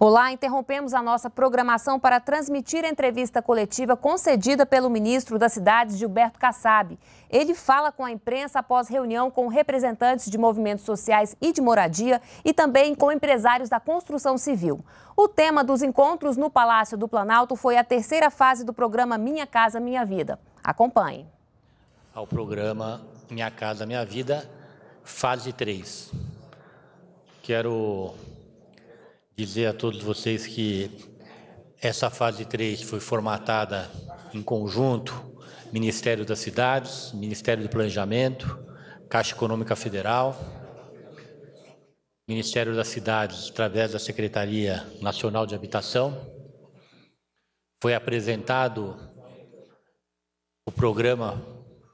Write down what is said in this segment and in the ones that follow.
Olá, interrompemos a nossa programação para transmitir a entrevista coletiva concedida pelo ministro das Cidades, Gilberto Kassab. Ele fala com a imprensa após reunião com representantes de movimentos sociais e de moradia e também com empresários da construção civil. O tema dos encontros no Palácio do Planalto foi a terceira fase do programa Minha Casa Minha Vida. Acompanhe. Ao programa Minha Casa Minha Vida, fase 3. Quero dizer a todos vocês que essa fase 3 foi formatada em conjunto Ministério das Cidades, Ministério do Planejamento, Caixa Econômica Federal, Ministério das Cidades, através da Secretaria Nacional de Habitação. Foi apresentado o programa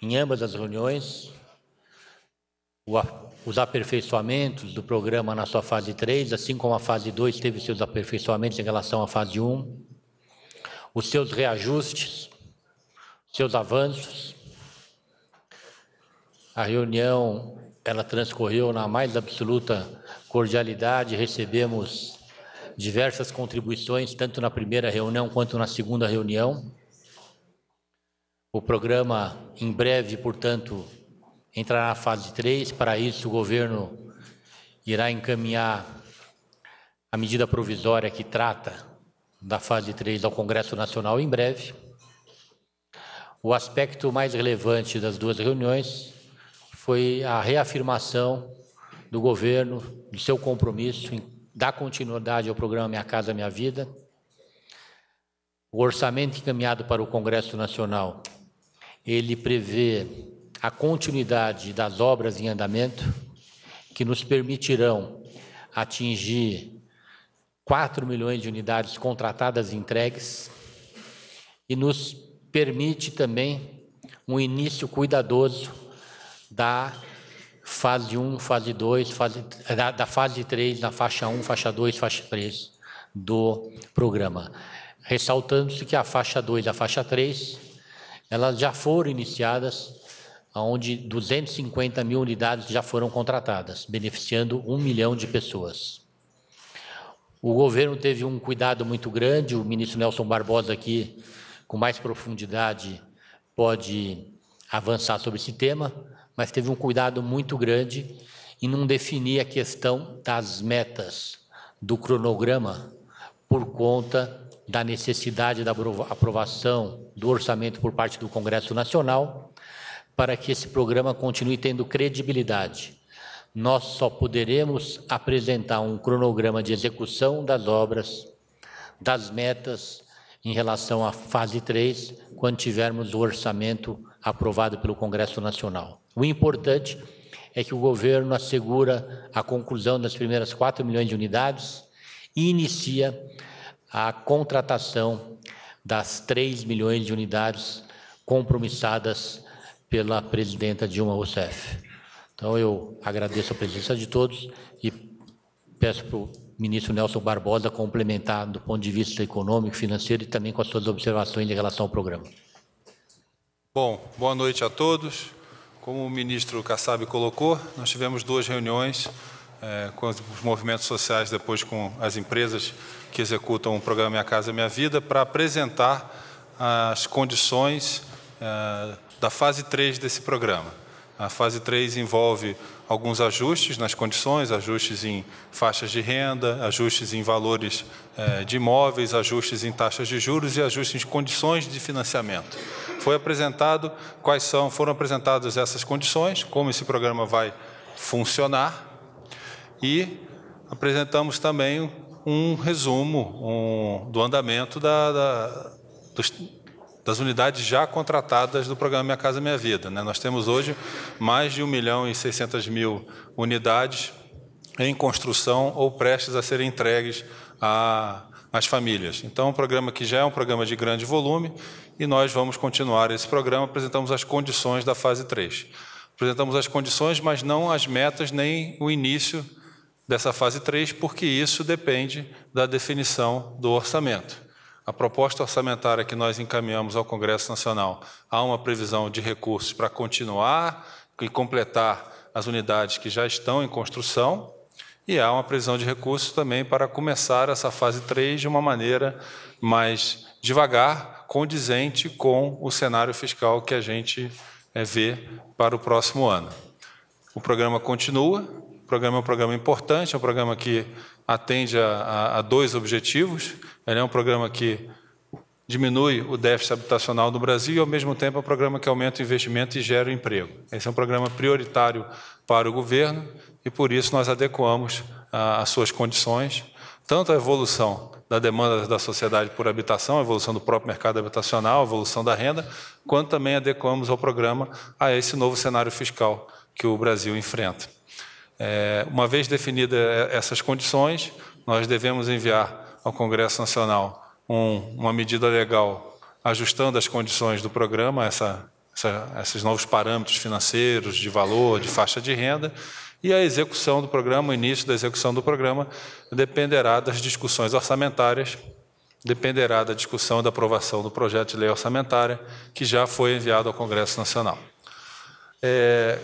em ambas as reuniões os aperfeiçoamentos do programa na sua fase 3, assim como a fase 2 teve seus aperfeiçoamentos em relação à fase 1, os seus reajustes, seus avanços. A reunião ela transcorreu na mais absoluta cordialidade, recebemos diversas contribuições tanto na primeira reunião quanto na segunda reunião. O programa em breve, portanto, entrará na fase 3. Para isso, o governo irá encaminhar a medida provisória que trata da fase 3 ao Congresso Nacional em breve. O aspecto mais relevante das duas reuniões foi a reafirmação do governo, do seu compromisso em dar continuidade ao programa Minha Casa Minha Vida. O orçamento encaminhado para o Congresso Nacional, ele prevê a continuidade das obras em andamento, que nos permitirão atingir 4 milhões de unidades contratadas e entregues, e nos permite também um início cuidadoso da fase 1, fase 2, fase, da, da fase 3, na faixa 1, faixa 2, faixa 3 do programa. Ressaltando-se que a faixa 2 e a faixa 3, elas já foram iniciadas onde 250 mil unidades já foram contratadas, beneficiando um milhão de pessoas. O governo teve um cuidado muito grande, o ministro Nelson Barbosa aqui, com mais profundidade, pode avançar sobre esse tema, mas teve um cuidado muito grande em não definir a questão das metas, do cronograma, por conta da necessidade da aprovação do orçamento por parte do Congresso Nacional para que esse programa continue tendo credibilidade. Nós só poderemos apresentar um cronograma de execução das obras, das metas em relação à fase 3, quando tivermos o orçamento aprovado pelo Congresso Nacional. O importante é que o governo assegura a conclusão das primeiras 4 milhões de unidades e inicia a contratação das 3 milhões de unidades compromissadas pela presidenta Dilma Rousseff. Então, eu agradeço a presença de todos e peço para o ministro Nelson Barbosa complementar do ponto de vista econômico, financeiro e também com as suas observações em relação ao programa. Bom, boa noite a todos. Como o ministro Kassab colocou, nós tivemos duas reuniões é, com os movimentos sociais, depois com as empresas que executam o programa Minha Casa Minha Vida, para apresentar as condições é, da fase 3 desse programa. A fase 3 envolve alguns ajustes nas condições, ajustes em faixas de renda, ajustes em valores eh, de imóveis, ajustes em taxas de juros e ajustes em condições de financiamento. Foi apresentado quais são, foram apresentadas essas condições, como esse programa vai funcionar e apresentamos também um resumo um, do andamento da, da, dos das unidades já contratadas do programa Minha Casa Minha Vida. Né? Nós temos hoje mais de 1 milhão e 600 mil unidades em construção ou prestes a serem entregues a, às famílias. Então, é um programa que já é um programa de grande volume e nós vamos continuar esse programa. Apresentamos as condições da fase 3. Apresentamos as condições, mas não as metas nem o início dessa fase 3, porque isso depende da definição do orçamento a proposta orçamentária que nós encaminhamos ao Congresso Nacional, há uma previsão de recursos para continuar e completar as unidades que já estão em construção, e há uma previsão de recursos também para começar essa fase 3 de uma maneira mais devagar, condizente com o cenário fiscal que a gente eh, vê para o próximo ano. O programa continua, o programa é um programa importante, é um programa que atende a, a, a dois objetivos. Ele né? é um programa que diminui o déficit habitacional no Brasil e, ao mesmo tempo, é um programa que aumenta o investimento e gera o emprego. Esse é um programa prioritário para o governo e, por isso, nós adequamos as suas condições, tanto a evolução da demanda da sociedade por habitação, a evolução do próprio mercado habitacional, a evolução da renda, quanto também adequamos ao programa a esse novo cenário fiscal que o Brasil enfrenta. É, uma vez definidas essas condições, nós devemos enviar ao Congresso Nacional um, uma medida legal ajustando as condições do programa, essa, essa, esses novos parâmetros financeiros, de valor, de faixa de renda, e a execução do programa, o início da execução do programa, dependerá das discussões orçamentárias, dependerá da discussão e da aprovação do projeto de lei orçamentária, que já foi enviado ao Congresso Nacional. É,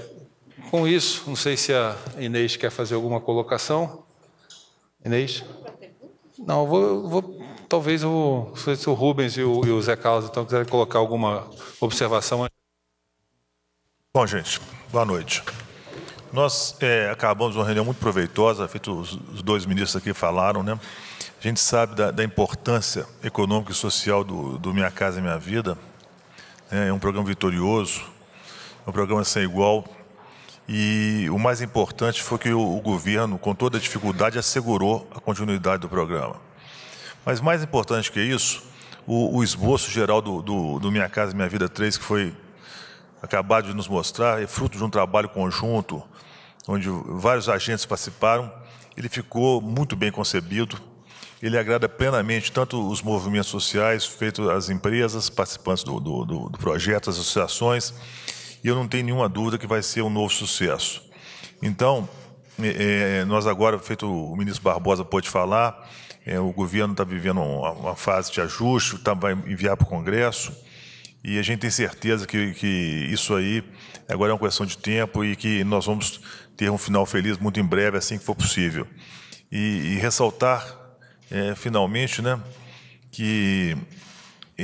com isso, não sei se a Inês quer fazer alguma colocação. Inês? Não, eu vou, eu vou, talvez eu, se o Rubens e o, e o Zé Carlos então quiserem colocar alguma observação. Bom, gente, boa noite. Nós é, acabamos uma reunião muito proveitosa, feito os, os, dois ministros aqui falaram, né? A gente sabe da, da importância econômica e social do, do Minha Casa e Minha Vida. É, é um programa vitorioso, é um programa sem igual e o mais importante foi que o, governo, com toda a dificuldade, assegurou a continuidade do programa. Mas mais importante que isso, o, o esboço geral do, do, do, Minha Casa Minha Vida 3, que foi acabado de nos mostrar, é fruto de um trabalho conjunto, onde vários agentes participaram. Ele ficou muito bem concebido, ele agrada plenamente tanto os movimentos sociais, feito as empresas participantes do, do, do projeto, as associações e eu não tenho nenhuma dúvida que vai ser um novo sucesso. Então, é, é nós agora, feito o ministro Barbosa pode falar, é, o governo está vivendo uma, uma, fase de ajuste, tá, vai enviar para o Congresso, e a gente tem certeza que, que isso aí agora é uma questão de tempo e que nós vamos ter um final feliz muito em breve, assim que for possível. E, e ressaltar, é, finalmente, né, que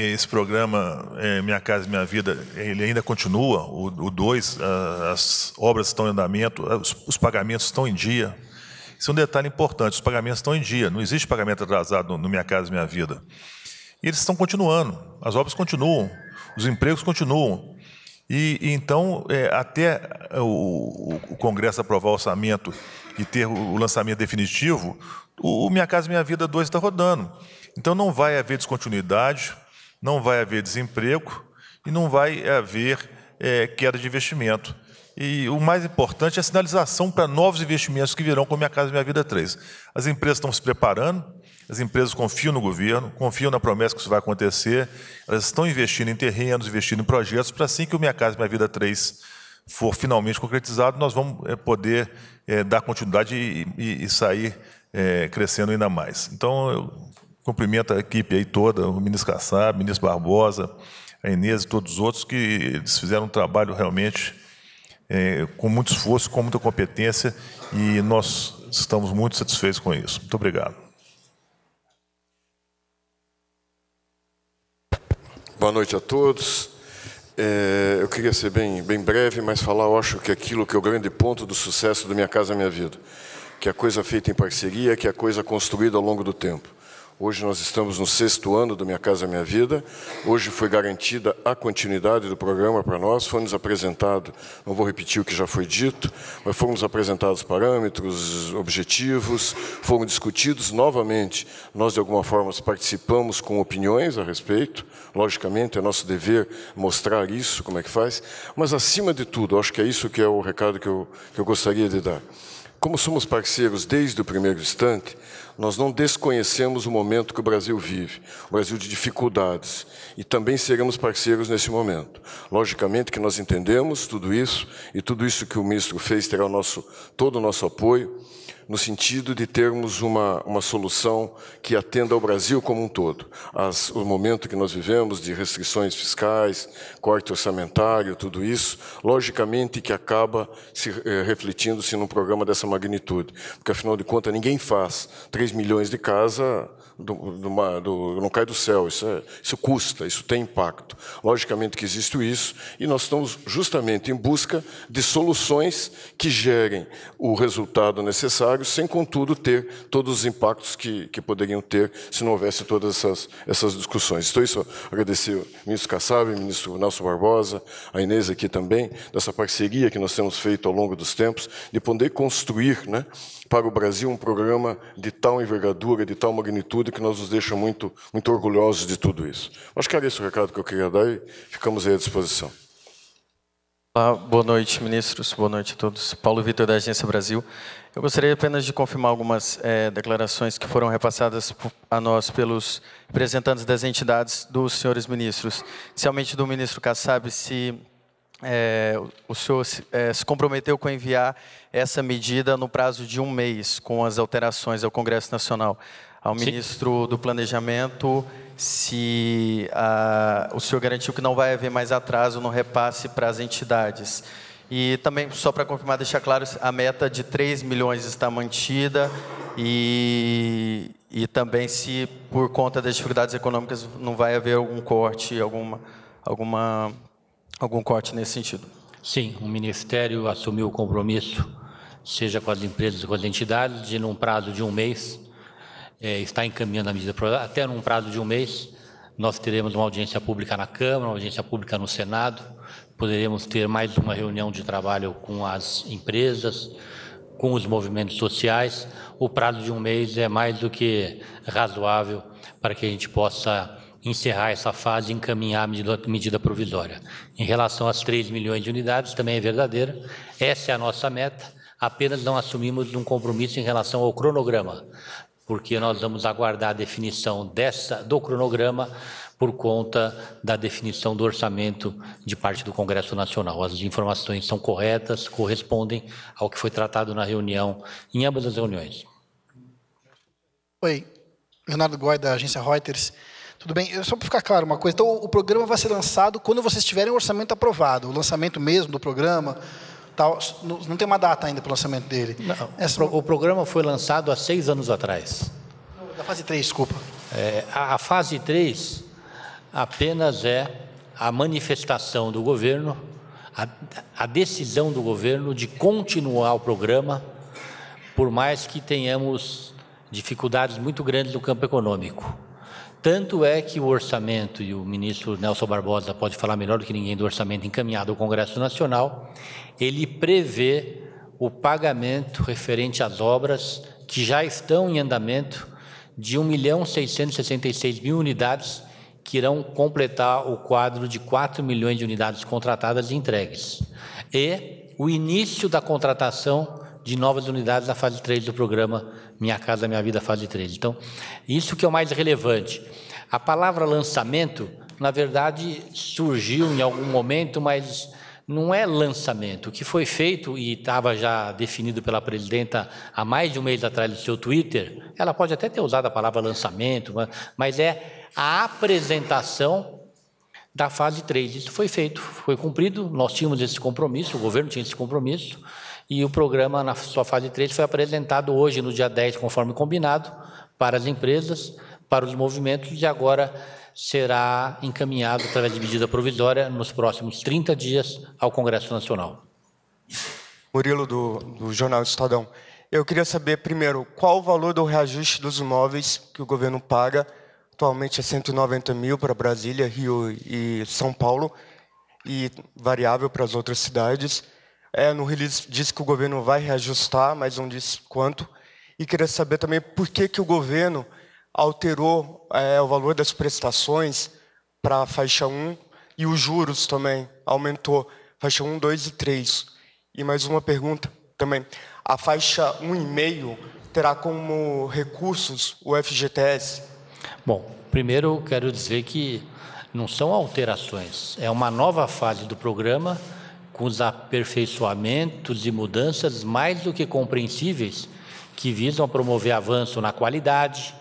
esse programa é, Minha Casa Minha Vida, ele ainda continua, o 2, ah, as obras estão em andamento, ah, os, os, pagamentos estão em dia. Isso é um detalhe importante, os pagamentos estão em dia, não existe pagamento atrasado no, no Minha Casa Minha Vida. E eles estão continuando, as obras continuam, os empregos continuam. E, e então, é, até é, o, o, Congresso aprovar o orçamento e ter o, lançamento definitivo, o, o Minha Casa Minha Vida 2 está rodando. Então não vai haver descontinuidade, não vai haver desemprego e não vai haver é, queda de investimento. E o mais importante é a sinalização para novos investimentos que virão com Minha Casa Minha Vida 3. As empresas estão se preparando, as empresas confiam no governo, confiam na promessa que isso vai acontecer, elas estão investindo em terrenos, investindo em projetos, para assim que o Minha Casa Minha Vida 3 for finalmente concretizado, nós vamos é, poder é, dar continuidade e, e, e sair é, crescendo ainda mais. Então, eu Cumprimento a equipe aí toda, o ministro Kassab, o ministro Barbosa, a Inês e todos os outros, que eles fizeram um trabalho realmente é, com muito esforço, com muita competência, e nós estamos muito satisfeitos com isso. Muito obrigado. Boa noite a todos. É, eu queria ser bem, bem breve, mas falar, eu acho que aquilo que é o grande ponto do sucesso do Minha Casa Minha Vida, que é a coisa feita em parceria, que é a coisa construída ao longo do tempo. Hoje nós estamos no sexto ano do Minha Casa Minha Vida. Hoje foi garantida a continuidade do programa para nós. Foi nos apresentado, não vou repetir o que já foi dito, mas foram nos apresentados parâmetros, objetivos, foram discutidos novamente. Nós, de alguma forma, participamos com opiniões a respeito. Logicamente, é nosso dever mostrar isso, como é que faz. Mas, acima de tudo, acho que é isso que é o recado que eu, que eu gostaria de dar. Como somos parceiros desde o primeiro instante, nós não desconhecemos o momento que o Brasil vive, o Brasil de dificuldades, e também seremos parceiros nesse momento. Logicamente que nós entendemos tudo isso, e tudo isso que o ministro fez terá o nosso, todo o nosso apoio, no sentido de termos uma, uma solução que atenda ao Brasil como um todo. As, o momento que nós vivemos de restrições fiscais, corte orçamentário, tudo isso, logicamente que acaba se eh, refletindo-se num programa dessa magnitude. Porque, afinal de contas, ninguém faz 3 milhões de casa do, do, do, não cai do céu, isso, é, isso custa, isso tem impacto. Logicamente que existe isso, e nós estamos justamente em busca de soluções que gerem o resultado necessário, sem, contudo, ter todos os impactos que, que poderiam ter se não houvesse todas essas, essas discussões. Então, isso, agradecer ao ministro Kassab, ao ministro Nelson Barbosa, a Inês aqui também, dessa parceria que nós temos feito ao longo dos tempos, de poder construir né, para o Brasil um programa de tal envergadura, de tal magnitude, que nós nos deixa muito, muito orgulhosos de tudo isso. Acho que era esse o recado que eu queria dar e ficamos aí à disposição. Olá, boa noite, ministros. Boa noite a todos. Paulo Vitor, da Agência Brasil. Eu gostaria apenas de confirmar algumas é, declarações que foram repassadas a nós pelos representantes das entidades dos senhores ministros, especialmente do ministro Kassab, se é, o senhor se, é, se comprometeu com enviar essa medida no prazo de um mês, com as alterações ao Congresso Nacional. Ao ministro do Planejamento, se a, o senhor garantiu que não vai haver mais atraso no repasse para as entidades. E também, só para confirmar, deixar claro, a meta de 3 milhões está mantida e, e também se, por conta das dificuldades econômicas, não vai haver algum corte, alguma, alguma algum corte nesse sentido. Sim, o Ministério assumiu o compromisso, seja com as empresas ou com as entidades, de num prazo de um mês, é, está encaminhando a medida, até num prazo de um mês, nós teremos uma audiência pública na Câmara, uma audiência pública no Senado, poderemos ter mais uma reunião de trabalho com as empresas, com os movimentos sociais. O prazo de um mês é mais do que razoável para que a gente possa encerrar essa fase e encaminhar a medida, medida provisória. Em relação às 3 milhões de unidades, também é verdadeira, essa é a nossa meta, apenas não assumimos um compromisso em relação ao cronograma, porque nós vamos aguardar a definição dessa, do cronograma por conta da definição do orçamento de parte do Congresso Nacional. As informações são corretas, correspondem ao que foi tratado na reunião, em ambas as reuniões. Oi, Leonardo Goy da agência Reuters. Tudo bem? Eu, só para ficar claro uma coisa, então o programa vai ser lançado quando vocês tiverem o orçamento aprovado, o lançamento mesmo do programa. Tal, não tem uma data ainda para o lançamento dele. Não, Essa... O programa foi lançado há seis anos atrás. Da fase 3, desculpa. É, a, a fase 3 apenas é a manifestação do governo, a, a decisão do governo de continuar o programa, por mais que tenhamos dificuldades muito grandes no campo econômico. Tanto é que o orçamento, e o ministro Nelson Barbosa pode falar melhor do que ninguém do orçamento encaminhado ao Congresso Nacional, ele prevê o pagamento referente às obras que já estão em andamento de 1 milhão 666 mil unidades que irão completar o quadro de 4 milhões de unidades contratadas e entregues. E o início da contratação de novas unidades da fase 3 do programa Minha Casa Minha Vida fase 3. Então, isso que é o mais relevante. A palavra lançamento, na verdade, surgiu em algum momento, mas não é lançamento. O que foi feito e estava já definido pela presidenta há mais de um mês atrás no seu Twitter, ela pode até ter usado a palavra lançamento, mas é a apresentação da fase 3. Isso foi feito, foi cumprido, nós tínhamos esse compromisso, o governo tinha esse compromisso, e o programa, na sua fase 3, foi apresentado hoje, no dia 10, conforme combinado, para as empresas, para os movimentos, e agora será encaminhado através de medida provisória nos próximos 30 dias ao Congresso Nacional. Murilo, do, do Jornal Estadão. Eu queria saber, primeiro, qual o valor do reajuste dos imóveis que o governo paga. Atualmente é 190 mil para Brasília, Rio e São Paulo, e variável para as outras cidades. É, no release disse que o governo vai reajustar, mas não disse quanto. E queria saber também por que, que o governo alterou é, o valor das prestações para a faixa 1 e os juros também aumentou, faixa 1, 2 e 3. E mais uma pergunta também. A faixa 1,5 terá como recursos o FGTS? Bom, primeiro quero dizer que não são alterações, é uma nova fase do programa com os aperfeiçoamentos e mudanças mais do que compreensíveis que visam promover avanço na qualidade,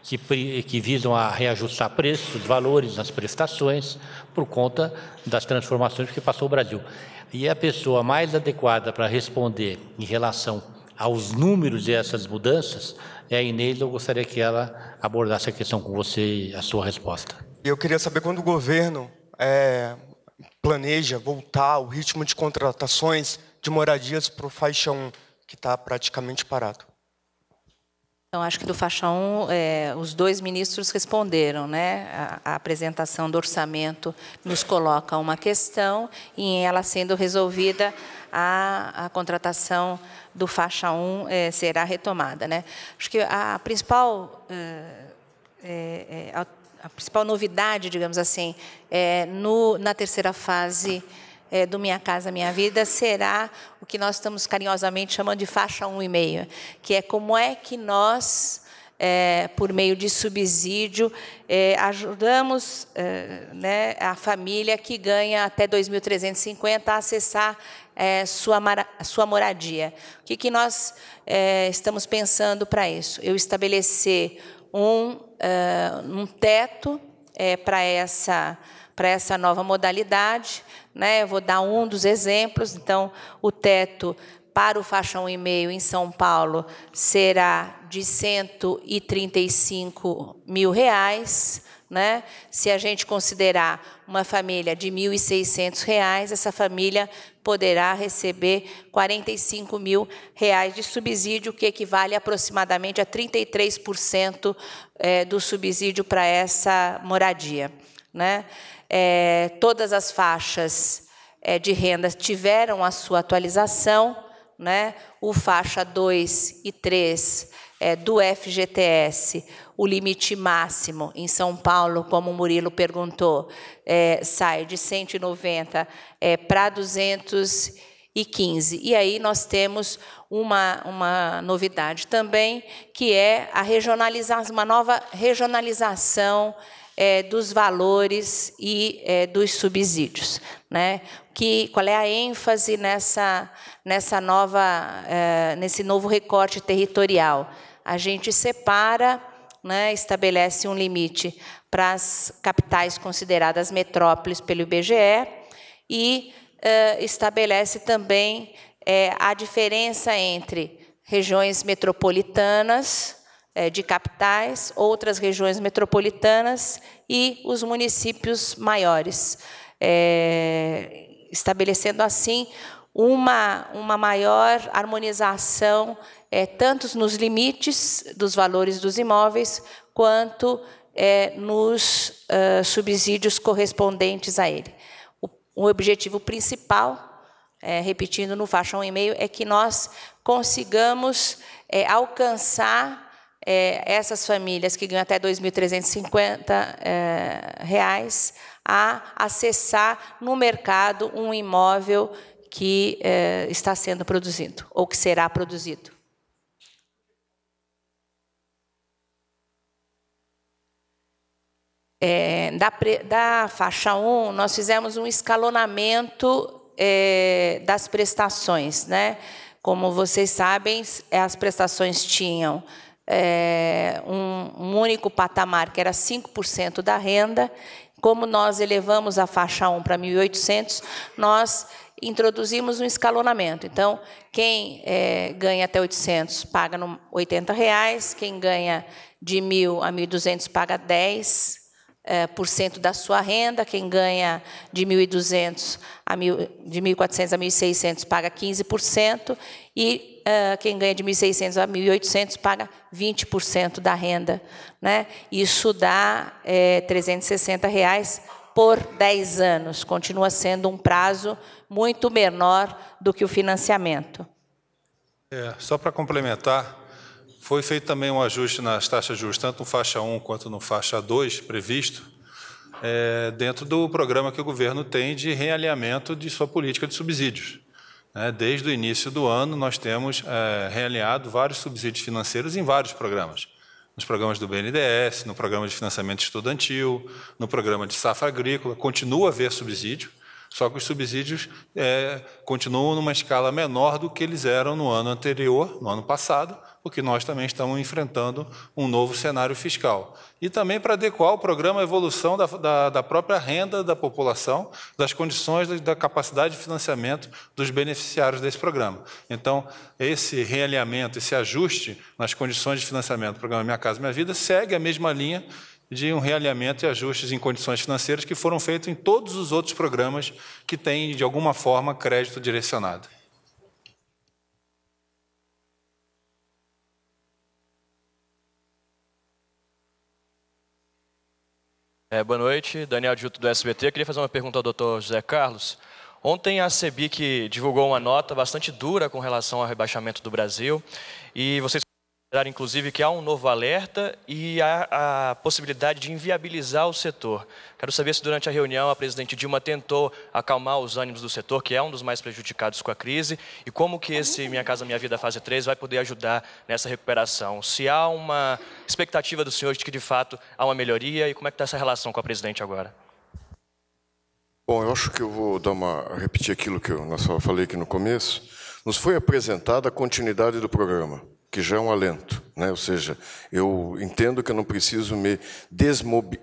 que, que, visam a reajustar preços, valores nas prestações, por conta das transformações que passou o Brasil. E a pessoa mais adequada para responder em relação aos números e essas mudanças é a Inês. Eu gostaria que ela abordasse a questão com você e a sua resposta. Eu queria saber quando o governo é planeja voltar o ritmo de contratações de moradias para o faixa 1, que está praticamente parado? Então, acho que do faixa 1, é, os dois ministros responderam, né? A, a, apresentação do orçamento nos coloca uma questão e, em ela sendo resolvida, a, a contratação do faixa 1 é, será retomada, né? Acho que a, principal é, é, é a principal novidade, digamos assim, é, no, na terceira fase é, do Minha Casa Minha Vida será o que nós estamos carinhosamente chamando de faixa 1,5, que é como é que nós, é, por meio de subsídio, é, ajudamos é, né, a família que ganha até 2.350 a acessar é, sua, sua moradia. O que, que nós é, estamos pensando para isso? Eu estabelecer um, uh, um teto é, eh, para essa para essa nova modalidade, né? Eu vou dar um dos exemplos. Então, o teto para o e meio em São Paulo será de 135 mil reais. Né? Se a gente considerar uma família de R$ 1.600, essa família poderá receber 45 mil reais de subsídio, que equivale aproximadamente a 33% eh, do subsídio para essa moradia. Né? Eh, todas as faixas eh, de renda tiveram a sua atualização, né? o faixa 2 e 3 é, do FGTS, o limite máximo em São Paulo, como o Murilo perguntou, é, sai de 190 é, para 215. E aí nós temos uma, uma novidade também, que é a regionalizar uma nova regionalização é, dos valores e é, dos subsídios. Né? Que, qual é a ênfase nessa, nessa nova, é, nesse novo recorte territorial? a gente separa, né, estabelece um limite para as capitais consideradas metrópoles pelo IBGE e eh, estabelece também eh, a diferença entre regiões metropolitanas eh, de capitais, outras regiões metropolitanas e os municípios maiores, estabelecendo assim uma, uma maior harmonização é, tanto nos limites dos valores dos imóveis, quanto é, nos uh, subsídios correspondentes a ele. O, o objetivo principal, é, repetindo no Fashion E-mail, é que nós consigamos é, alcançar é, essas famílias que ganham até R$ 2.350 é, reais a acessar no mercado um imóvel que é, está sendo produzido ou que será produzido. é, da, da, faixa 1, nós fizemos um escalonamento é, das prestações. Né? Como vocês sabem, as prestações tinham é, um, um único patamar, que era 5% da renda. Como nós elevamos a faixa 1 para 1.800, nós introduzimos um escalonamento. Então, quem é, ganha até 800 paga R$ 80 reais, quem ganha de 1.000 a 1.200 paga 10 é, por cento da sua renda. Quem ganha de 1.200 a 1.000, de 1.400 a 1.600 paga 15% e uh, quem ganha de 1.600 a 1.800 paga 20% da renda, né? Isso dá é, 360 reais por 10 anos. Continua sendo um prazo muito menor do que o financiamento. É, só para complementar, foi feito também um ajuste nas taxas de juros, tanto no faixa 1 quanto no faixa 2 previsto, é, dentro do programa que o governo tem de realinhamento de sua política de subsídios. É, desde o início do ano, nós temos é, realinhado vários subsídios financeiros em vários programas nos programas do BNDES, no programa de financiamento estudantil, no programa de safra agrícola, continua a haver subsídio, só que os subsídios é, continuam numa escala menor do que eles eram no ano anterior, no ano passado, porque nós também estamos enfrentando um novo cenário fiscal. E também para adequar o programa à evolução da, da, da própria renda da população, das condições da, da capacidade de financiamento dos beneficiários desse programa. Então, esse realinhamento, esse ajuste nas condições de financiamento do programa Minha Casa Minha Vida segue a mesma linha de um realinhamento e ajustes em condições financeiras que foram feitos em todos os outros programas que têm, de alguma forma, crédito direcionado. É, boa noite, Daniel Juto do SBT. Eu queria fazer uma pergunta ao doutor José Carlos. Ontem a CEBIC divulgou uma nota bastante dura com relação ao rebaixamento do Brasil e vocês inclusive, que há um novo alerta e há a possibilidade de inviabilizar o setor. Quero saber se durante a reunião a presidente Dilma tentou acalmar os ânimos do setor, que é um dos mais prejudicados com a crise, e como que esse Minha Casa Minha Vida Fase 3 vai poder ajudar nessa recuperação. Se há uma expectativa do senhor de que, de fato, há uma melhoria e como é que está essa relação com a presidente agora? Bom, eu acho que eu vou dar uma repetir aquilo que eu falei aqui no começo. Nos foi apresentada a continuidade do programa que já é um alento. Né? Ou seja, eu entendo que eu não preciso me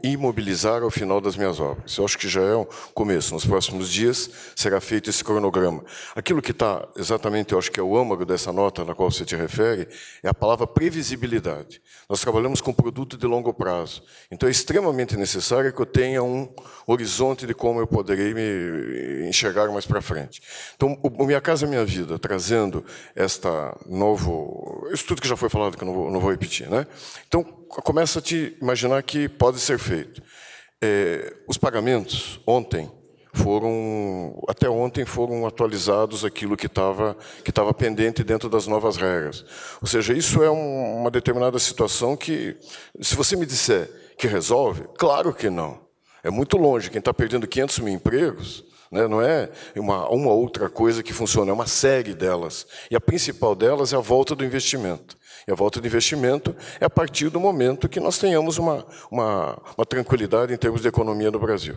imobilizar ao final das minhas obras. Eu acho que já é um começo. Nos próximos dias será feito esse cronograma. Aquilo que está exatamente, eu acho que é o âmago dessa nota na qual você te refere, é a palavra previsibilidade. Nós trabalhamos com produto de longo prazo. Então é extremamente necessário que eu tenha um horizonte de como eu poderei me enxergar mais para frente. Então, o Minha Casa Minha Vida, trazendo esta novo isso tudo que já foi falado, que eu não vou, não vou repetir. Né? Então, começa a te imaginar que pode ser feito. É, os pagamentos, ontem, foram, até ontem, foram atualizados aquilo que estava que pendente dentro das novas regras. Ou seja, isso é um, uma determinada situação que, se você me disser que resolve, claro que não. É muito longe. Quem está perdendo 500 mil empregos né? não é uma, uma outra coisa que funciona, é uma série delas. E a principal delas é a volta do investimento. E a volta do investimento é a partir do momento que nós tenhamos uma, uma, uma tranquilidade em termos de economia no Brasil.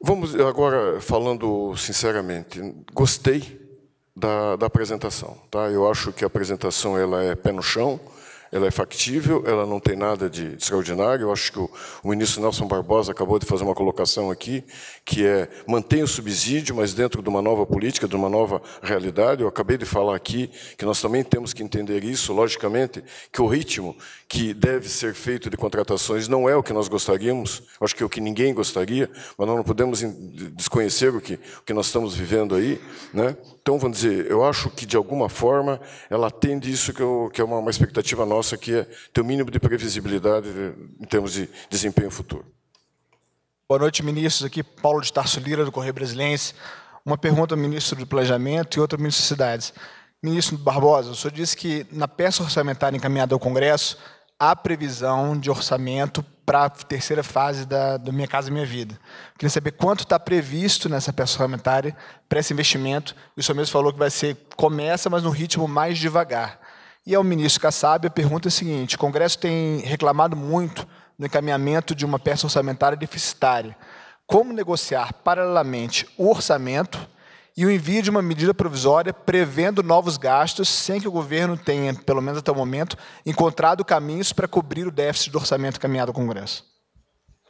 Vamos agora, falando sinceramente, gostei da, da apresentação. Tá? Eu acho que a apresentação ela é pé no chão, ela é factível, ela não tem nada de extraordinário. Eu acho que o, ministro Nelson Barbosa acabou de fazer uma colocação aqui, que é mantém o subsídio, mas dentro de uma nova política, de uma nova realidade. Eu acabei de falar aqui que nós também temos que entender isso, logicamente, que o ritmo que deve ser feito de contratações não é o que nós gostaríamos, acho que é o que ninguém gostaria, mas nós não podemos desconhecer o que, o que nós estamos vivendo aí. Né? Então, vamos dizer, eu acho que, de alguma forma, ela atende isso que, eu, que é uma, uma expectativa nossa que é ter o mínimo de previsibilidade em termos de desempenho futuro. Boa noite, ministros. Aqui Paulo de Tarso Lira, do Correio Brasilense. Uma pergunta ao ministro do Planejamento e outra ao ministro de Cidades. Ministro Barbosa, o senhor disse que na peça orçamentária encaminhada ao Congresso há previsão de orçamento para a terceira fase da, do Minha Casa Minha Vida. Queria saber quanto está previsto nessa peça orçamentária para esse investimento. o senhor mesmo falou que vai ser começa, mas no ritmo mais devagar. E ao ministro Kassab, a pergunta é a seguinte: o Congresso tem reclamado muito no encaminhamento de uma peça orçamentária deficitária. Como negociar paralelamente o orçamento e o envio de uma medida provisória prevendo novos gastos, sem que o governo tenha, pelo menos até o momento, encontrado caminhos para cobrir o déficit do orçamento caminhado ao Congresso?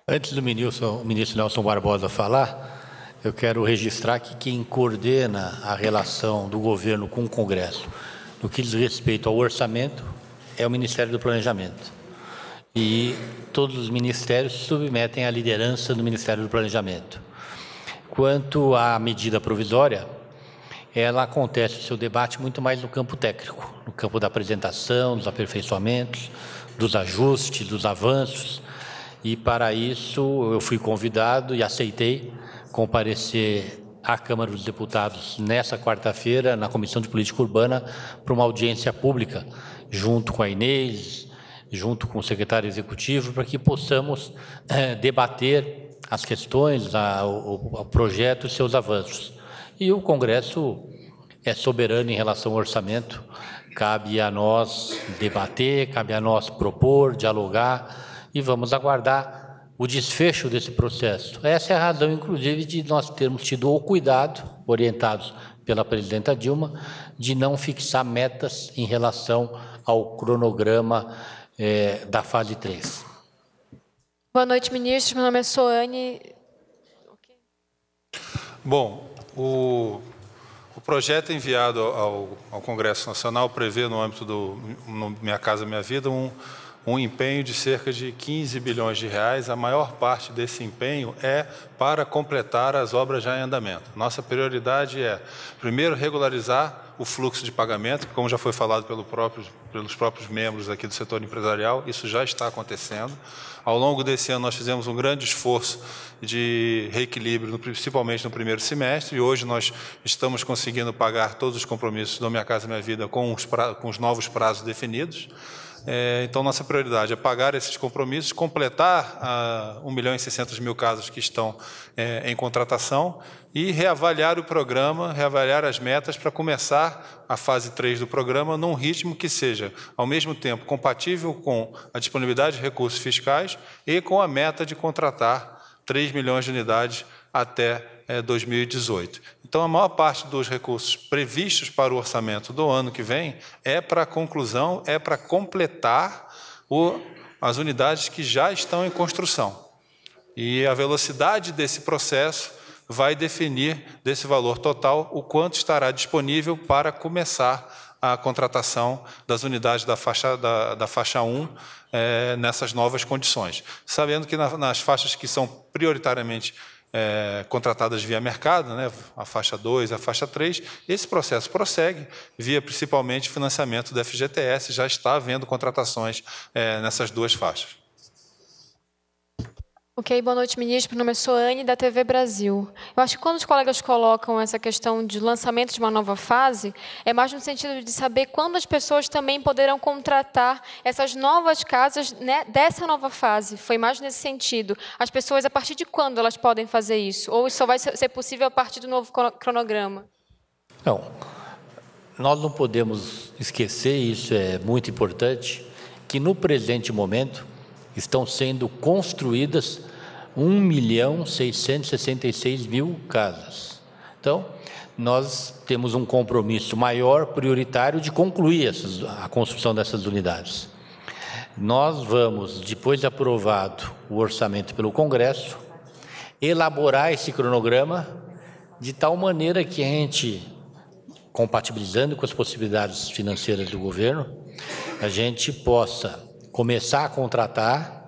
Antes do ministro, ministro Nelson Barbosa falar, eu quero registrar que quem coordena a relação do governo com o Congresso no que diz respeito ao orçamento, é o Ministério do Planejamento. E todos os ministérios se submetem à liderança do Ministério do Planejamento. Quanto à medida provisória, ela acontece o seu debate muito mais no campo técnico, no campo da apresentação, dos aperfeiçoamentos, dos ajustes, dos avanços. E para isso eu fui convidado e aceitei comparecer à Câmara dos Deputados nessa quarta-feira, na Comissão de Política Urbana, para uma audiência pública, junto com a Inês, junto com o secretário executivo, para que possamos é, debater as questões, a, o, o projeto e seus avanços. E o Congresso é soberano em relação ao orçamento, cabe a nós debater, cabe a nós propor, dialogar e vamos aguardar o desfecho desse processo. Essa é a razão, inclusive, de nós termos tido o cuidado, orientados pela presidenta Dilma, de não fixar metas em relação ao cronograma é, da fase 3. Boa noite, ministro. Meu nome é Soane. Bom, o, o projeto enviado ao, ao, Congresso Nacional prevê, no âmbito do no Minha Casa Minha Vida, um um empenho de cerca de 15 bilhões de reais. A maior parte desse empenho é para completar as obras já em andamento. Nossa prioridade é, primeiro, regularizar o fluxo de pagamento, que, como já foi falado pelo próprio, pelos próprios membros aqui do setor empresarial, isso já está acontecendo. Ao longo desse ano, nós fizemos um grande esforço de reequilíbrio, principalmente no primeiro semestre, e hoje nós estamos conseguindo pagar todos os compromissos do Minha Casa Minha Vida com os, pra, com os novos prazos definidos. É, então, nossa prioridade é pagar esses compromissos, completar a ah, 1 milhão e 600 mil casos que estão é, em contratação e reavaliar o programa, reavaliar as metas para começar a fase 3 do programa num ritmo que seja, ao mesmo tempo, compatível com a disponibilidade de recursos fiscais e com a meta de contratar 3 milhões de unidades até 2018. É, então, a maior parte dos recursos previstos para o orçamento do ano que vem é para a conclusão, é para completar o, as unidades que já estão em construção. E a velocidade desse processo vai definir, desse valor total, o quanto estará disponível para começar a contratação das unidades da faixa, da, da faixa 1 é, nessas novas condições. Sabendo que na, nas faixas que são prioritariamente é, contratadas via mercado, né, a faixa 2, a faixa 3. Esse processo prossegue via principalmente financiamento do FGTS, já está havendo contratações é, nessas duas faixas. Ok, boa noite, ministro. Meu nome é Soane, da TV Brasil. Eu acho que quando os colegas colocam essa questão de lançamento de uma nova fase, é mais no sentido de saber quando as pessoas também poderão contratar essas novas casas né, dessa nova fase. Foi mais nesse sentido. As pessoas, a partir de quando elas podem fazer isso? Ou isso só vai ser possível a partir do novo cronograma? Não. Nós não podemos esquecer, isso é muito importante, que no presente momento estão sendo construídas 1 milhão 666 mil casas. Então, nós temos um compromisso maior, prioritário, de concluir essas, a construção dessas unidades. Nós vamos, depois de aprovado o orçamento pelo Congresso, elaborar esse cronograma de tal maneira que a gente, compatibilizando com as possibilidades financeiras do governo, a gente possa começar a contratar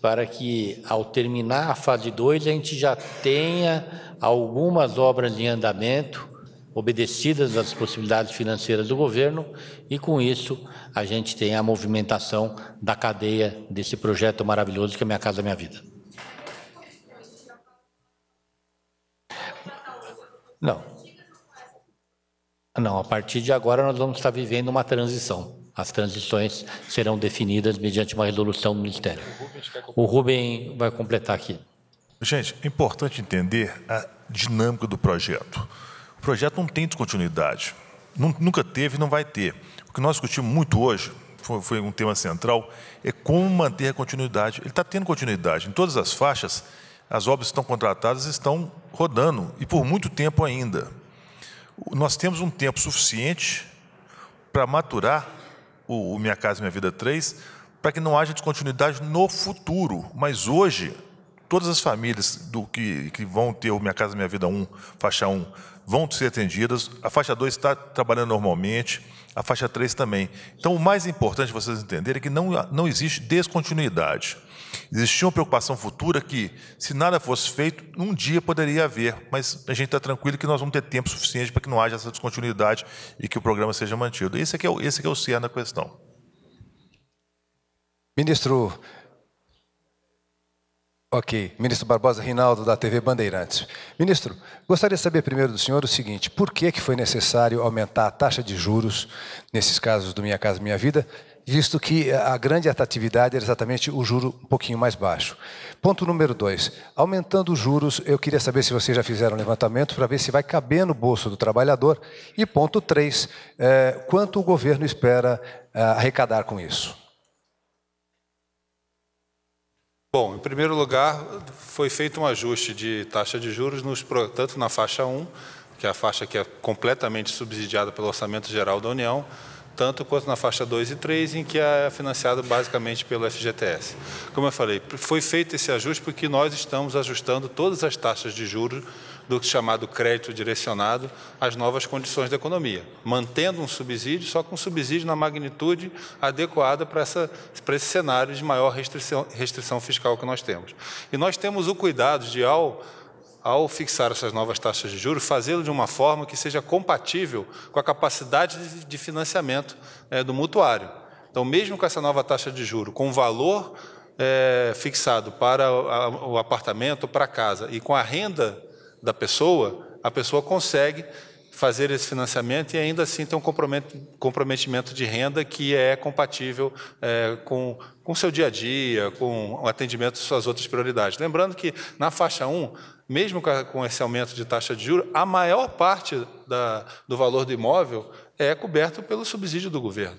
para que, ao terminar a fase 2, a gente já tenha algumas obras em andamento, obedecidas às possibilidades financeiras do governo, e com isso a gente tem a movimentação da cadeia desse projeto maravilhoso que é Minha Casa Minha Vida. Não. Não, a partir de agora nós vamos estar vivendo uma transição. As transições serão definidas mediante uma resolução do Ministério. O Rubem vai completar aqui. Gente, é importante entender a dinâmica do projeto. O projeto não tem descontinuidade. Nunca teve e não vai ter. O que nós discutimos muito hoje, foi um tema central, é como manter a continuidade. Ele está tendo continuidade. Em todas as faixas, as obras estão contratadas estão rodando, e por muito tempo ainda. Nós temos um tempo suficiente para maturar o, o Minha Casa Minha Vida 3, para que não haja descontinuidade no futuro. Mas hoje, todas as famílias do que, que vão ter o Minha Casa Minha Vida 1, faixa 1, vão ser atendidas. A faixa 2 está trabalhando normalmente, a faixa 3 também. Então, o mais importante vocês entenderem é que não, não existe descontinuidade. Existia uma preocupação futura que, se nada fosse feito, um dia poderia haver, mas a gente está tranquilo que nós vamos ter tempo suficiente para que não haja essa descontinuidade e que o programa seja mantido. Esse é, é o, esse é, é o cerne da questão. Ministro. Ok, ministro Barbosa Rinaldo, da TV Bandeirantes. Ministro, gostaria de saber primeiro do senhor o seguinte: por que, que foi necessário aumentar a taxa de juros nesses casos do Minha Casa Minha Vida? visto que a grande atratividade era exatamente o juro um pouquinho mais baixo. Ponto número dois, aumentando os juros, eu queria saber se vocês já fizeram um levantamento para ver se vai caber no bolso do trabalhador. E ponto três, é, quanto o governo espera é, arrecadar com isso? Bom, em primeiro lugar, foi feito um ajuste de taxa de juros, nos, tanto na faixa 1, que é a faixa que é completamente subsidiada pelo Orçamento Geral da União, tanto quanto na faixa 2 e 3, em que é financiado basicamente pelo FGTS. Como eu falei, foi feito esse ajuste porque nós estamos ajustando todas as taxas de juros do chamado crédito direcionado às novas condições da economia, mantendo um subsídio, só com um subsídio na magnitude adequada para, essa, para esse cenário de maior restrição, restrição fiscal que nós temos. E nós temos o cuidado de, ao ao fixar essas novas taxas de juros, fazê-lo de uma forma que seja compatível com a capacidade de financiamento é, do mutuário. Então, mesmo com essa nova taxa de juro, com o valor é, fixado para o apartamento, para a casa, e com a renda da pessoa, a pessoa consegue fazer esse financiamento e ainda assim ter um comprometimento de renda que é compatível é, com o seu dia a dia, com o atendimento às suas outras prioridades. Lembrando que na faixa 1, mesmo com esse aumento de taxa de juros, a maior parte da, do valor do imóvel é coberto pelo subsídio do governo.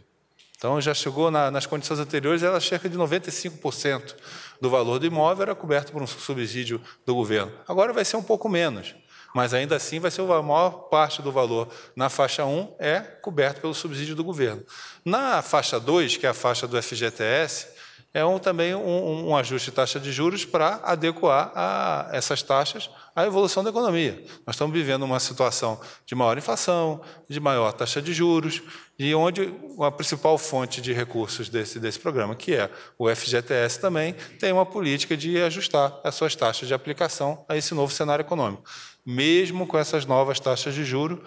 Então, já chegou na, nas condições anteriores, era cerca de 95% do valor do imóvel era coberto por um subsídio do governo. Agora vai ser um pouco menos, mas ainda assim vai ser a maior parte do valor na faixa 1 é coberto pelo subsídio do governo. Na faixa 2, que é a faixa do FGTS, é um, também um, um, ajuste de taxa de juros para adequar a, essas taxas à evolução da economia. Nós estamos vivendo uma situação de maior inflação, de maior taxa de juros, e onde a principal fonte de recursos desse, desse programa, que é o FGTS também, tem uma política de ajustar as suas taxas de aplicação a esse novo cenário econômico. Mesmo com essas novas taxas de juros,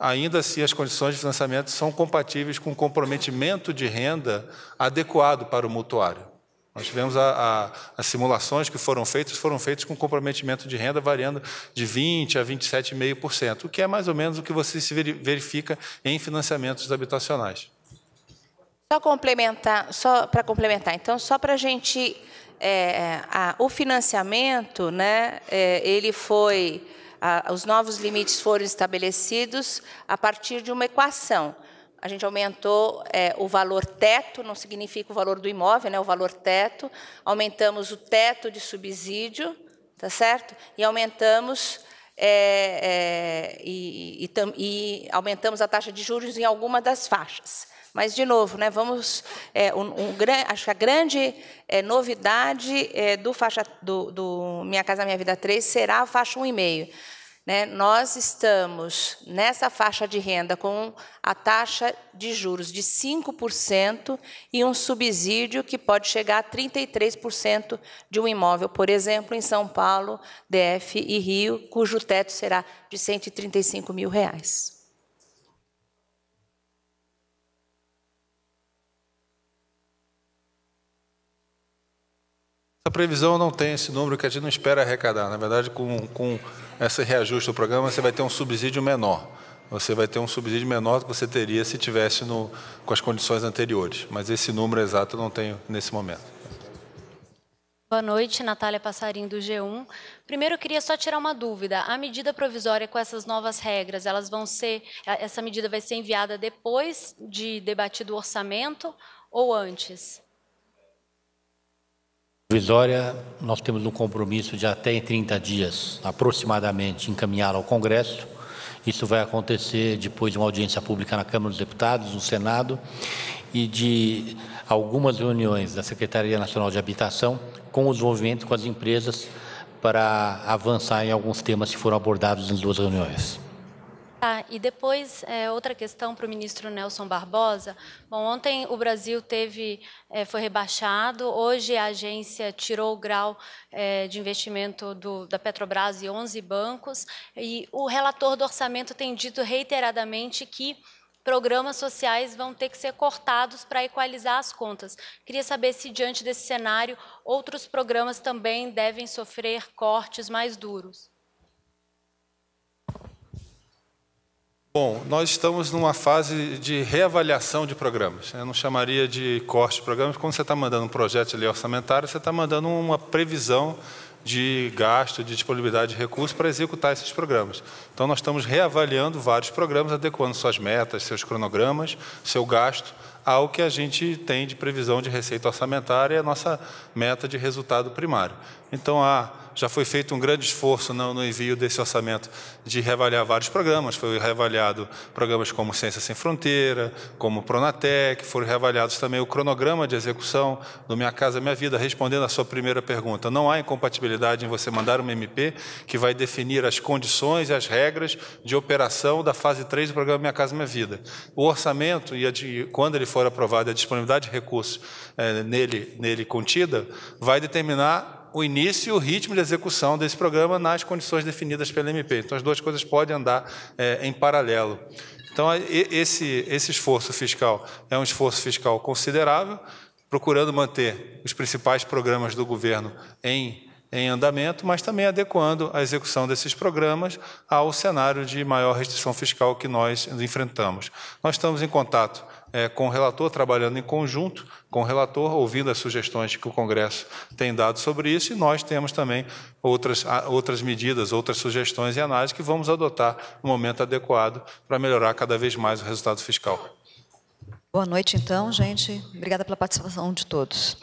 ainda se assim, as condições de financiamento são compatíveis com o comprometimento de renda adequado para o mutuário. Nós tivemos a, a, as simulações que foram feitas, foram feitas com comprometimento de renda variando de 20% a 27,5%, o que é mais ou menos o que você se verifica em financiamentos habitacionais. Só complementar, só para complementar, então, só para a gente. É, é, a, o financiamento, né, é, ele foi a, os novos limites foram estabelecidos a partir de uma equação. A gente aumentou é, o valor teto, não significa o valor do imóvel, né, o valor teto, aumentamos o teto de subsídio, tá certo? E aumentamos é, é, e, e, e, e, aumentamos a taxa de juros em alguma das faixas. Mas, de novo, né, vamos, é, um, um, acho que a grande é, novidade é, do, faixa, do, do, Minha Casa Minha Vida 3 será a faixa 1,5. Né? Nós estamos nessa faixa de renda com a taxa de juros de 5% e um subsídio que pode chegar a 33% de um imóvel, por exemplo, em São Paulo, DF e Rio, cujo teto será de 135 mil reais. Essa previsão não tem esse número que a gente não espera arrecadar. Na verdade, com, com esse reajuste do programa, você vai ter um subsídio menor. Você vai ter um subsídio menor do que você teria se tivesse no, com as condições anteriores. Mas esse número exato eu não tenho nesse momento. Boa noite, Natália Passarim, do G1. Primeiro, eu queria só tirar uma dúvida. A medida provisória com essas novas regras, elas vão ser, essa medida vai ser enviada depois de debatido o orçamento ou antes? provisória, nós temos um compromisso de até em 30 dias, aproximadamente, encaminhá-la ao Congresso. Isso vai acontecer depois de uma audiência pública na Câmara dos Deputados, no Senado e de algumas reuniões da Secretaria Nacional de Habitação com os movimentos, com as empresas para avançar em alguns temas que foram abordados nas duas reuniões. Ah, e depois, é, outra questão para o ministro Nelson Barbosa. Bom, ontem o Brasil teve, é, foi rebaixado, hoje a agência tirou o grau é, de investimento do, da Petrobras e 11 bancos, e o relator do orçamento tem dito reiteradamente que programas sociais vão ter que ser cortados para equalizar as contas. Queria saber se, diante desse cenário, outros programas também devem sofrer cortes mais duros. Bom, nós estamos numa fase de reavaliação de programas. Eu não chamaria de corte de programas. Quando você está mandando um projeto de orçamentário, você está mandando uma previsão de gasto, de disponibilidade de recursos para executar esses programas. Então, nós estamos reavaliando vários programas, adequando suas metas, seus cronogramas, seu gasto ao que a gente tem de previsão de receita orçamentária e a nossa meta de resultado primário. Então, há já foi feito um grande esforço no, envio desse orçamento de reavaliar vários programas. Foi reavaliado programas como Ciência Sem Fronteira, como Pronatec, foram reavaliados também o cronograma de execução do Minha Casa Minha Vida, respondendo à sua primeira pergunta. Não há incompatibilidade em você mandar uma MP que vai definir as condições e as regras de operação da fase 3 do programa Minha Casa Minha Vida. O orçamento, e de, quando ele for aprovado, a disponibilidade de recursos é, nele, nele contida, vai determinar o início e o ritmo de execução desse programa nas condições definidas pela MP. Então, as duas coisas podem andar é, em paralelo. Então, esse, esse esforço fiscal é um esforço fiscal considerável, procurando manter os principais programas do governo em em andamento, mas também adequando a execução desses programas ao cenário de maior restrição fiscal que nós enfrentamos. Nós estamos em contato é, com o relator, trabalhando em conjunto com o relator, ouvindo as sugestões que o Congresso tem dado sobre isso, e nós temos também outras, outras medidas, outras sugestões e análises que vamos adotar no momento adequado para melhorar cada vez mais o resultado fiscal. Boa noite, então, gente. Obrigada pela participação de todos.